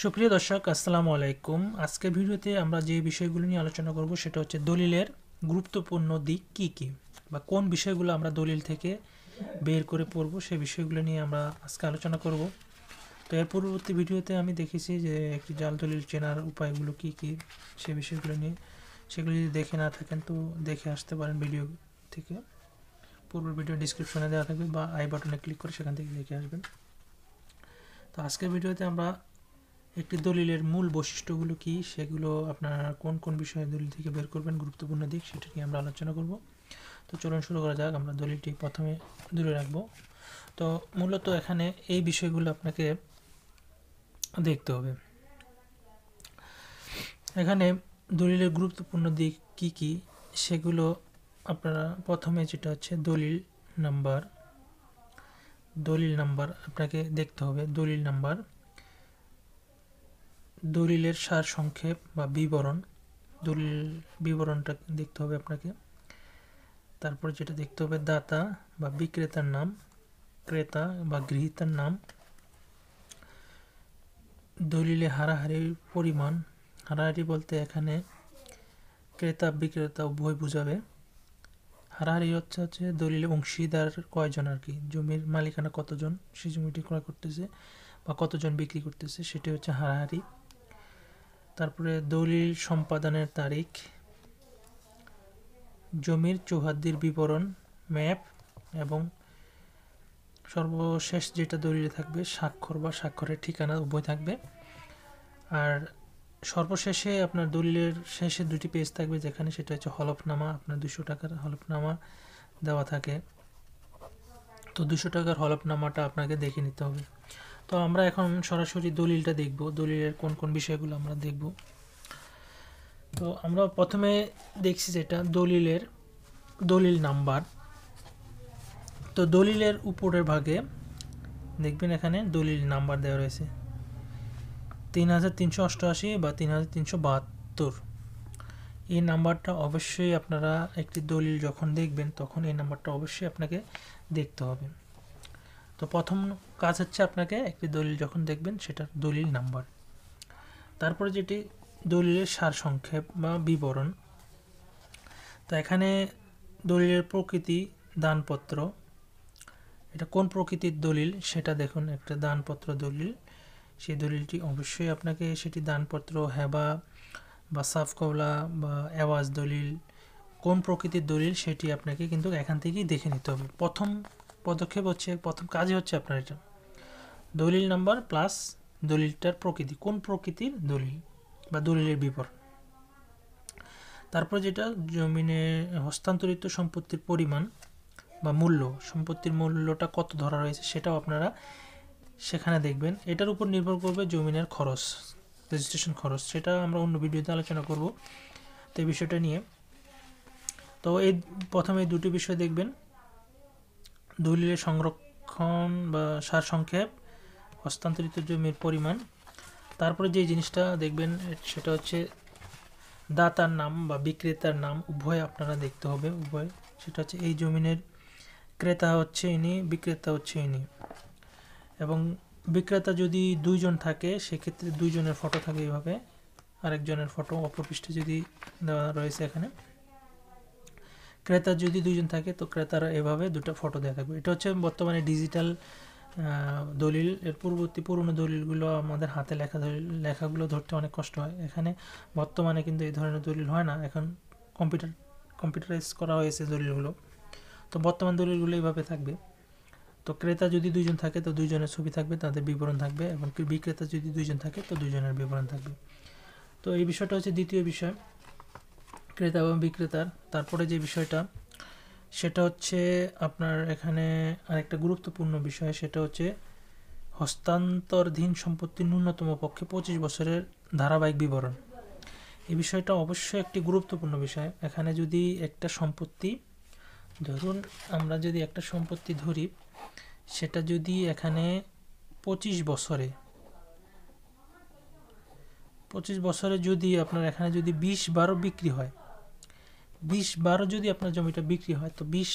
সুপ্রিয় দর্শক আসসালামু আলাইকুম আজকের ভিডিওতে আমরা যে বিষয়গুলো নিয়ে আলোচনা করব সেটা হচ্ছে দলিলের গুরুত্বপূর্ণ দিক কি কি বা কোন বিষয়গুলো আমরা দলিল থেকে বের করে পড়ব সে বিষয়গুলো নিয়ে আমরা আজকে আলোচনা করব তো এর পূর্ববর্তী ভিডিওতে আমি দেখেছি যে একটি জাল দলিল চেনার উপায়গুলো কি কি সে বিষয়গুলো নিয়ে সেগুলো যদি দেখে না থাকেন তো দেখে আসতে পারেন ভিডিও থেকে পূর্বের ভিডিও ডিসক্রিপশনে দেওয়া থাকবে বা আই বাটনে ক্লিক করে সেখান থেকে দেখে আসবেন তো আজকের ভিডিওতে আমরা একটি দলিলের মূল বৈশিষ্ট্যগুলো কি সেগুলো আপনারা কোন কোন বিষয়ে দলিল থেকে বের করবেন গুরুত্বপূর্ণ দিক সেটা নিয়ে আমরা আলোচনা করব তো চলুন শুরু করা যাক আমরা দলিলটি প্রথমে দূরে রাখবো তো মূলত এখানে এই বিষয়গুলো আপনাকে দেখতে হবে এখানে দলিলের গুরুত্বপূর্ণ দিক কি কি সেগুলো আপনারা প্রথমে যেটা হচ্ছে দলিল নাম্বার দলিল নাম্বার আপনাকে দেখতে হবে দলিল নাম্বার দলিলের সারসংক্ষেপ বা বিবরণ দলিল বিবরণটা দেখতে হবে আপনাকে তারপরে যেটা দেখতে হবে দাতা বা বিক্রেতার নাম ক্রেতা বা গৃহীতার নাম দলিলে হারাহারির পরিমাণ হারাহারি বলতে এখানে ক্রেতা বিক্রেতা উভয় বোঝাবে হারাহারি হচ্ছে হচ্ছে দলিলে অংশীদার কয়জন আর কি জমির মালিকানা কতজন সে জমিটি ক্রয় করতেছে বা কতজন বিক্রি করতেছে সেটি হচ্ছে হারাহারি তারপরে দলিল সম্পাদনের তারিখ জমির চৌহাদ্দির বিবরণ ম্যাপ এবং সর্বশেষ যেটা দলিলে থাকবে স্বাক্ষর বা স্বাক্ষরের ঠিকানা উভয় থাকবে আর সর্বশেষে আপনার দলিলের শেষে দুটি পেজ থাকবে যেখানে সেটা হচ্ছে হলফনামা আপনার দুশো টাকার হলফনামা দেওয়া থাকে তো দুশো টাকার হলফনামাটা আপনাকে দেখে নিতে হবে তো আমরা এখন সরাসরি দলিলটা দেখব দলিলের কোন কোন বিষয়গুলো আমরা দেখব তো আমরা প্রথমে দেখছি যেটা দলিলের দলিল নাম্বার তো দলিলের উপরের ভাগে দেখবেন এখানে দলিল নাম্বার দেওয়া রয়েছে তিন হাজার তিনশো অষ্টআশি বা তিন হাজার তিনশো বাহাত্তর এই নাম্বারটা অবশ্যই আপনারা একটি দলিল যখন দেখবেন তখন এই নাম্বারটা অবশ্যই আপনাকে দেখতে হবে তো প্রথম কাজ হচ্ছে আপনাকে একটি দলিল যখন দেখবেন সেটা দলিল নাম্বার তারপরে যেটি দলিলের সারসংক্ষেপ বা বিবরণ তো এখানে দলিলের প্রকৃতি দানপত্র এটা কোন প্রকৃতির দলিল সেটা দেখুন একটা দানপত্র দলিল সেই দলিলটি অবশ্যই আপনাকে সেটি দানপত্র হেবা বা সাফকবলা বা অ্যাওয়াজ দলিল কোন প্রকৃতির দলিল সেটি আপনাকে কিন্তু এখান থেকেই দেখে নিতে হবে প্রথম পদক্ষেপ হচ্ছে প্রথম কাজই হচ্ছে আপনার এটা দলিল নাম্বার প্লাস দলিলটার প্রকৃতি কোন প্রকৃতির দলিল বা দলিলের বিপর তারপর যেটা জমিনে হস্তান্তরিত সম্পত্তির পরিমাণ বা মূল্য সম্পত্তির মূল্যটা কত ধরা রয়েছে সেটাও আপনারা সেখানে দেখবেন এটার উপর নির্ভর করবে জমিনের খরচ রেজিস্ট্রেশন খরচ সেটা আমরা অন্য ভিডিওতে আলোচনা করব তো এই বিষয়টা নিয়ে তো এই প্রথমে দুটি বিষয় দেখবেন দলিলে সংরক্ষণ বা সারসংক্ষেপ হস্তান্তরিত জমির পরিমাণ তারপরে যে জিনিসটা দেখবেন সেটা হচ্ছে দাতার নাম বা বিক্রেতার নাম উভয় আপনারা দেখতে হবে উভয় সেটা হচ্ছে এই জমিনের ক্রেতা হচ্ছে ইনি বিক্রেতা হচ্ছে ইনি এবং বিক্রেতা যদি দুইজন থাকে সেক্ষেত্রে দুইজনের ফটো থাকে এইভাবে আরেকজনের ফটো অপপৃষ্ঠে যদি দেওয়া রয়েছে এখানে ক্রেতা যদি দুইজন থাকে তো ক্রেতারা এভাবে দুটো ফটো দেওয়া থাকবে এটা হচ্ছে বর্তমানে ডিজিটাল দলিল এর পূর্ববর্তী পুরনো দলিলগুলো আমাদের হাতে লেখা দলিল লেখাগুলো ধরতে অনেক কষ্ট হয় এখানে বর্তমানে কিন্তু এই ধরনের দলিল হয় না এখন কম্পিউটার কম্পিউটারাইজ করা হয়েছে দলিলগুলো তো বর্তমান দলিলগুলো এইভাবে থাকবে তো ক্রেতা যদি দুইজন থাকে তো দুইজনের ছবি থাকবে তাদের বিবরণ থাকবে এবং বিক্রেতা যদি দুইজন থাকে তো দুজনের বিবরণ থাকবে তো এই বিষয়টা হচ্ছে দ্বিতীয় বিষয় ক্রেতা এবং বিক্রেতার তারপরে যে বিষয়টা সেটা হচ্ছে আপনার এখানে আরেকটা গুরুত্বপূর্ণ বিষয় সেটা হচ্ছে হস্তান্তরধীন সম্পত্তির ন্যূনতম পক্ষে পঁচিশ বছরের ধারাবাহিক বিবরণ এই বিষয়টা অবশ্যই একটি গুরুত্বপূর্ণ বিষয় এখানে যদি একটা সম্পত্তি ধরুন আমরা যদি একটা সম্পত্তি ধরি সেটা যদি এখানে পঁচিশ বছরে পঁচিশ বছরে যদি আপনার এখানে যদি বিশ বারো বিক্রি হয় বিশ বারো যদি আপনার জমিটা বিক্রি হয় তো বিশ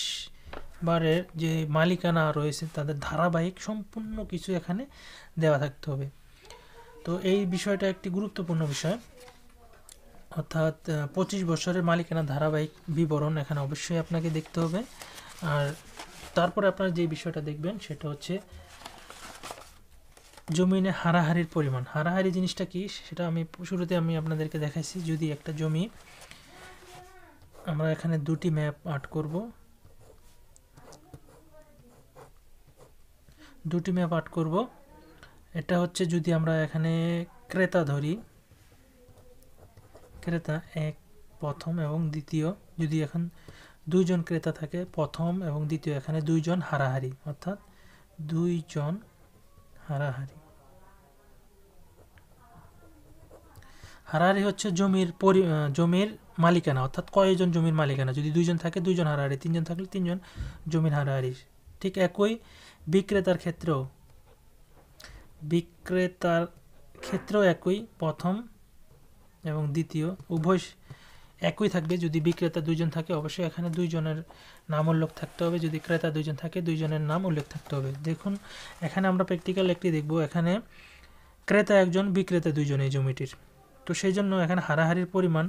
বারের যে মালিকানা রয়েছে তাদের ধারাবাহিক সম্পূর্ণ কিছু এখানে দেওয়া থাকতে হবে তো এই বিষয়টা একটি গুরুত্বপূর্ণ বিষয় অর্থাৎ পঁচিশ বছরের মালিকানা ধারাবাহিক বিবরণ এখানে অবশ্যই আপনাকে দেখতে হবে আর তারপরে আপনারা যে বিষয়টা দেখবেন সেটা হচ্ছে জমিনে হারাহারির পরিমাণ হারাহারি জিনিসটা কি সেটা আমি শুরুতে আমি আপনাদেরকে দেখাইছি যদি একটা জমি আমরা এখানে দুটি ম্যাপ আর্ট করব দুটি ম্যাপ আর্ট করব এটা হচ্ছে যদি আমরা এখানে ক্রেতা ধরি ক্রেতা এক প্রথম এবং দ্বিতীয় যদি এখন দুইজন ক্রেতা থাকে প্রথম এবং দ্বিতীয় এখানে দুইজন হারাহারি অর্থাৎ দুইজন হারাহারি হারাহারি হচ্ছে জমির জমির মালিকানা অর্থাৎ কয়জন জমির মালিকানা যদি দুইজন থাকে দুইজন হারাহারি তিনজন থাকলে তিনজন জমির হারাহারি ঠিক একই বিক্রেতার ক্ষেত্রেও বিক্রেতার ক্ষেত্রেও একই প্রথম এবং দ্বিতীয় উভয় একই থাকবে যদি বিক্রেতা দুইজন থাকে অবশ্যই এখানে দুইজনের নাম উল্লেখ থাকতে হবে যদি ক্রেতা দুইজন থাকে দুইজনের নাম উল্লেখ থাকতে হবে দেখুন এখানে আমরা প্র্যাকটিক্যাল একটি দেখব এখানে ক্রেতা একজন বিক্রেতা দুইজন এই জমিটির তো সেই জন্য এখানে হারাহারির পরিমাণ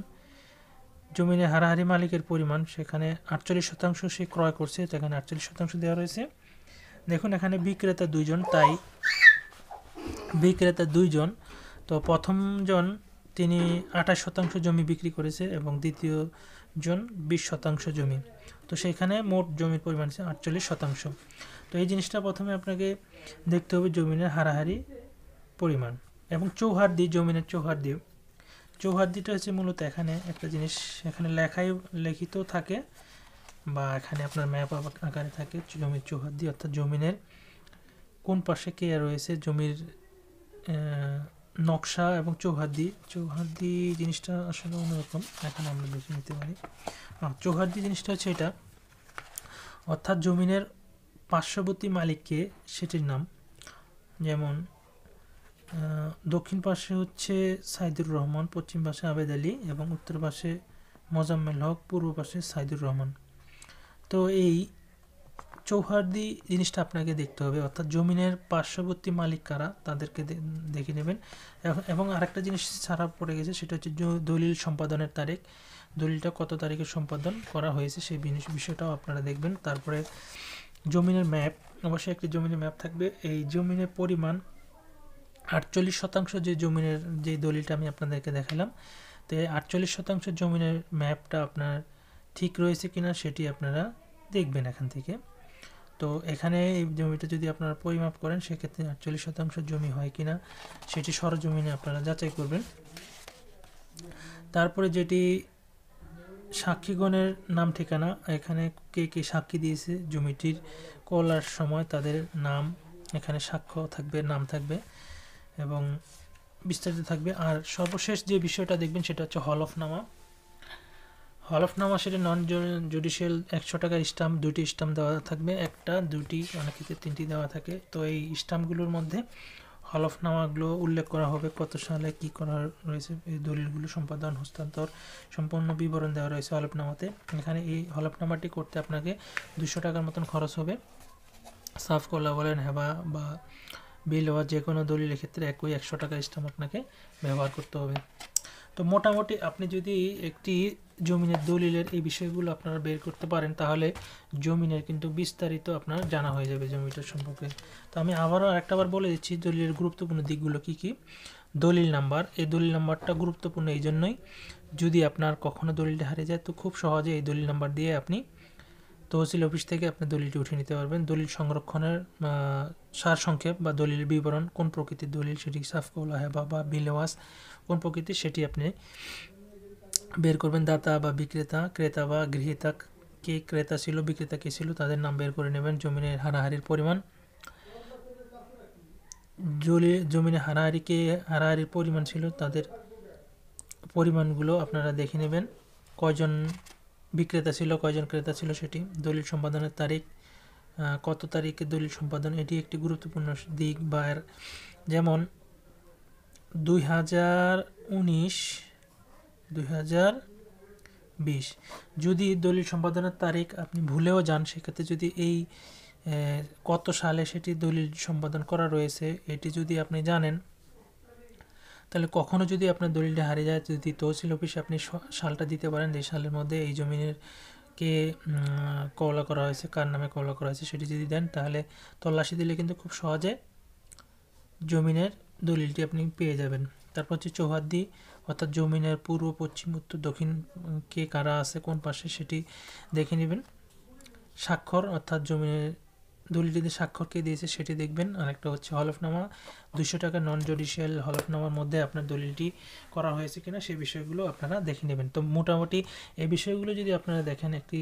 জমিনে হারাহারি মালিকের পরিমাণ সেখানে আটচল্লিশ শতাংশ সে ক্রয় করছে সেখানে এখানে আটচল্লিশ শতাংশ দেওয়া রয়েছে দেখুন এখানে বিক্রেতা দুইজন তাই বিক্রেতা দুইজন তো প্রথমজন তিনি আঠাশ শতাংশ জমি বিক্রি করেছে এবং দ্বিতীয় জন বিশ শতাংশ জমি তো সেখানে মোট জমির পরিমাণ আছে আটচল্লিশ শতাংশ তো এই জিনিসটা প্রথমে আপনাকে দেখতে হবে জমিনের হারাহারি পরিমাণ এবং চৌহার দিয়ে জমিনের চৌহার দিয়ে চৌহাদ্দিটা হচ্ছে মূলত এখানে একটা জিনিস এখানে লেখাই লিখিত থাকে বা এখানে আপনার ম্যাপ আকারে থাকে জমির চৌহাদ্দি অর্থাৎ জমিনের কোন পাশে কে রয়েছে জমির নকশা এবং চৌহাদ্দি চৌহাদ্দি জিনিসটা আসলে অন্যরকম এখানে আমরা বেছে নিতে পারি চৌহাদ্দি জিনিসটা হচ্ছে এটা অর্থাৎ জমিনের পার্শ্ববর্তী মালিককে সেটির নাম যেমন দক্ষিণ পাশে হচ্ছে সাইদুর রহমান পশ্চিম পাশে আবেদ আলী এবং উত্তর পাশে মোজাম্মেল হক পূর্ব পাশে সাইদুর রহমান তো এই চৌহার্দি জিনিসটা আপনাকে দেখতে হবে অর্থাৎ জমিনের পার্শ্ববর্তী মালিক কারা তাদেরকে দেখে নেবেন এবং আরেকটা জিনিস ছাড়া পড়ে গেছে সেটা হচ্ছে দলিল সম্পাদনের তারিখ দলিলটা কত তারিখে সম্পাদন করা হয়েছে সেই জিনিস বিষয়টাও আপনারা দেখবেন তারপরে জমিনের ম্যাপ অবশ্যই একটি জমিনের ম্যাপ থাকবে এই জমিনের পরিমাণ আটচল্লিশ শতাংশ যে জমিনের যে দলিলটা আমি আপনাদেরকে দেখালাম তো এই আটচল্লিশ শতাংশ জমিনের ম্যাপটা আপনার ঠিক রয়েছে কিনা সেটি আপনারা দেখবেন এখান থেকে তো এখানে এই জমিটা যদি আপনারা পরিমাপ করেন সেক্ষেত্রে আটচল্লিশ শতাংশ জমি হয় কিনা সেটি সরজমিনে আপনারা যাচাই করবেন তারপরে যেটি সাক্ষীগণের নাম ঠিকানা এখানে কে কে সাক্ষী দিয়েছে জমিটির কলার সময় তাদের নাম এখানে সাক্ষ্য থাকবে নাম থাকবে এবং বিস্তারিত থাকবে আর সর্বশেষ যে বিষয়টা দেখবেন সেটা হচ্ছে হলফনামা হলফনামা সেটা নন জুডিশিয়াল একশো টাকার স্টাম্প দুটি স্টাম্প দেওয়া থাকবে একটা দুটি অনেক ক্ষেত্রে তিনটি দেওয়া থাকে তো এই স্টাম্পগুলোর মধ্যে হলফনামাগুলো উল্লেখ করা হবে কত সালে কি করা রয়েছে এই দলিলগুলো সম্পাদন হস্তান্তর সম্পূর্ণ বিবরণ দেওয়া রয়েছে হলফনামাতে এখানে এই হলফনামাটি করতে আপনাকে দুশো টাকার মতন খরচ হবে সাফ কলা বলেন হেবা বা বিল বা যে কোনো দলিলের ক্ষেত্রে একই একশো টাকা স্টাম্প আপনাকে ব্যবহার করতে হবে তো মোটামুটি আপনি যদি একটি জমিনের দলিলের এই বিষয়গুলো আপনারা বের করতে পারেন তাহলে জমিনের কিন্তু বিস্তারিত আপনার জানা হয়ে যাবে জমিটার সম্পর্কে তো আমি আবারও আরেকটাবার বলে দিচ্ছি দলিলের গুরুত্বপূর্ণ দিকগুলো কি কি দলিল নাম্বার এই দলিল নাম্বারটা গুরুত্বপূর্ণ এই জন্যই যদি আপনার কখনো দলিলটা হারিয়ে যায় তো খুব সহজে এই দলিল নাম্বার দিয়ে আপনি তহসিল অফিস থেকে আপনি দলিলটি উঠিয়ে নিতে পারবেন দলিল সংরক্ষণের সারসংক্ষেপ বা দলিলের বিবরণ কোন প্রকৃতির দলিল সেটি কৌলা হে বা বিলেওয়াস কোন প্রকৃতির সেটি আপনি বের করবেন দাতা বা বিক্রেতা ক্রেতা বা গৃহীতা কে ক্রেতা ছিল বিক্রেতা কে ছিল তাদের নাম বের করে নেবেন জমিনের হারাহারির পরিমাণ জমিনে হারাহারি কে হারাহারির পরিমাণ ছিল তাদের পরিমাণগুলো আপনারা দেখে নেবেন কয়জন বিক্রেতা ছিল কয়জন ক্রেতা ছিল সেটি দলিল সম্পাদনের তারিখ কত তারিখে দলিল সম্পাদন এটি একটি গুরুত্বপূর্ণ দিক বা এর যেমন দুই হাজার উনিশ দুই হাজার বিশ যদি দলিল সম্পাদনের তারিখ আপনি ভুলেও যান সেক্ষেত্রে যদি এই কত সালে সেটি দলিল সম্পাদন করা রয়েছে এটি যদি আপনি জানেন তাহলে কখনও যদি আপনার দলিলটা হারিয়ে যায় যদি তহসিল অফিসে আপনি সালটা দিতে পারেন এই সালের মধ্যে এই জমিনের কে কওলা করা হয়েছে কার নামে কওলা করা হয়েছে সেটি যদি দেন তাহলে তল্লাশি দিলে কিন্তু খুব সহজে জমিনের দলিলটি আপনি পেয়ে যাবেন তারপর হচ্ছে চৌহাদ্দি অর্থাৎ জমিনের পূর্ব পশ্চিম উত্তর দক্ষিণ কে কারা আছে কোন পাশে সেটি দেখে নেবেন স্বাক্ষর অর্থাৎ জমিনের দলিলটিতে স্বাক্ষরকে দিয়েছে সেটি দেখবেন আরেকটা হচ্ছে হলফনামা দুশো টাকা নন জুডিশিয়াল হলফনামার মধ্যে আপনার দলিলটি করা হয়েছে কিনা সেই বিষয়গুলো আপনারা দেখে নেবেন তো মোটামুটি এই বিষয়গুলো যদি আপনারা দেখেন একটি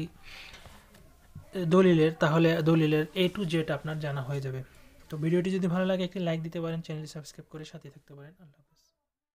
দলিলের তাহলে দলিলের এ টু জেড আপনার জানা হয়ে যাবে তো ভিডিওটি যদি ভালো লাগে একটি লাইক দিতে পারেন চ্যানেলটি সাবস্ক্রাইব করে সাথে থাকতে পারেন আল্লাহ